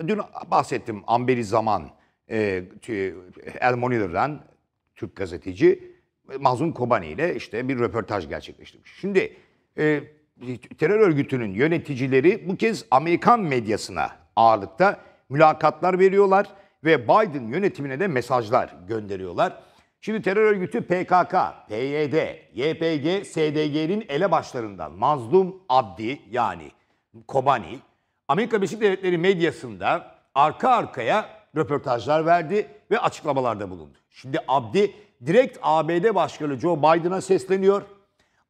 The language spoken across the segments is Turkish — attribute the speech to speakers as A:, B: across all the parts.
A: Dün bahsettim Amberi Zaman, e, El Monitor'dan Türk gazeteci Mazlum Kobani ile işte bir röportaj gerçekleştirmiş. Şimdi e, terör örgütünün yöneticileri bu kez Amerikan medyasına ağırlıkta mülakatlar veriyorlar ve Biden yönetimine de mesajlar gönderiyorlar. Şimdi terör örgütü PKK, PYD, YPG, SDG'nin elebaşlarından Mazlum Abdi yani Kobani Amerika Birleşik Devletleri medyasında arka arkaya röportajlar verdi ve açıklamalarda bulundu. Şimdi Abdi direkt ABD Başkanı Joe Biden'a sesleniyor.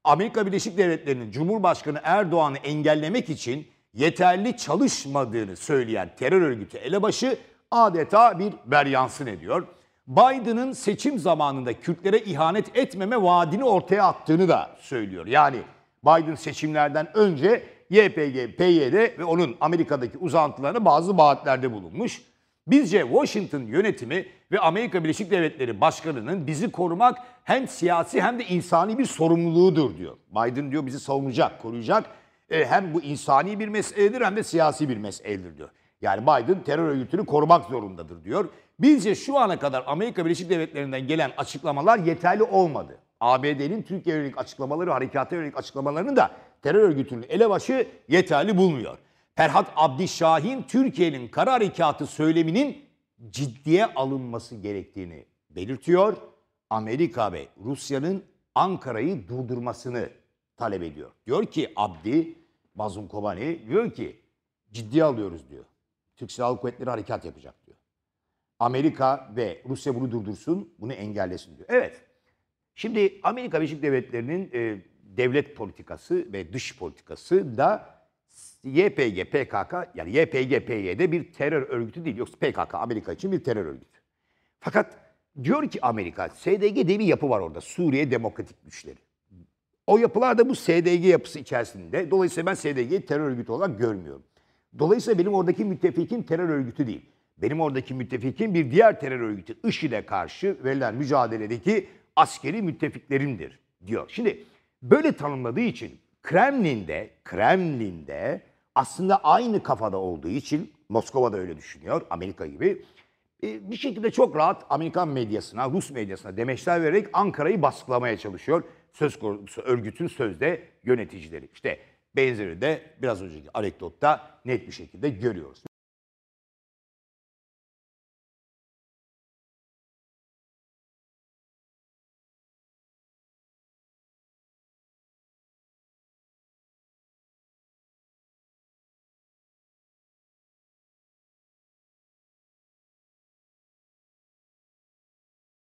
A: Amerika Birleşik Devletleri'nin Cumhurbaşkanı Erdoğan'ı engellemek için yeterli çalışmadığını söyleyen terör örgütü elebaşı adeta bir beryansın ediyor. Biden'ın seçim zamanında Kürtlere ihanet etmeme vaadini ortaya attığını da söylüyor. Yani Biden seçimlerden önce YPG, PYD ve onun Amerika'daki uzantılarını bazı vaatlerde bulunmuş. Bizce Washington yönetimi ve Amerika Birleşik Devletleri Başkanı'nın bizi korumak hem siyasi hem de insani bir sorumluluğudur diyor. Biden diyor bizi savunacak, koruyacak. E, hem bu insani bir meseledir hem de siyasi bir meseledir diyor. Yani Biden terör örgütünü korumak zorundadır diyor. Bizce şu ana kadar Amerika Birleşik Devletleri'nden gelen açıklamalar yeterli olmadı. ABD'nin Türkiye yönelik açıklamaları, harekata yönelik açıklamalarını da terör örgütünün elebaşı yeterli bulmuyor. Ferhat Abdi Şahin Türkiye'nin kara harekatı söyleminin ciddiye alınması gerektiğini belirtiyor. Amerika ve Rusya'nın Ankara'yı durdurmasını talep ediyor. Diyor ki Abdi Bazum Kobani diyor ki ciddiye alıyoruz diyor. Türk Silahlı Kuvvetleri harekat yapacak diyor. Amerika ve Rusya bunu durdursun, bunu engellesin diyor. Evet. Şimdi Amerika Birleşik Devletleri'nin e, devlet politikası ve dış politikası da YPG, PKK yani YPG, PYD bir terör örgütü değil. Yoksa PKK Amerika için bir terör örgütü. Fakat diyor ki Amerika, SDG diye bir yapı var orada. Suriye Demokratik Güçleri. O yapılar da bu SDG yapısı içerisinde. Dolayısıyla ben SDG'yi terör örgütü olarak görmüyorum. Dolayısıyla benim oradaki müttefikim terör örgütü değil. Benim oradaki müttefikim bir diğer terör örgütü IŞİD'e karşı verilen mücadeledeki askeri müttefiklerimdir diyor. Şimdi böyle tanımladığı için Kremlin'de Kremlin'de aslında aynı kafada olduğu için Moskova da öyle düşünüyor Amerika gibi. E, bir şekilde çok rahat Amerikan medyasına, Rus medyasına demeçler vererek Ankara'yı baskılamaya çalışıyor. Söz konusu örgütün sözde yöneticileri. İşte benzeri de biraz önceki anekdotta net bir şekilde görüyoruz.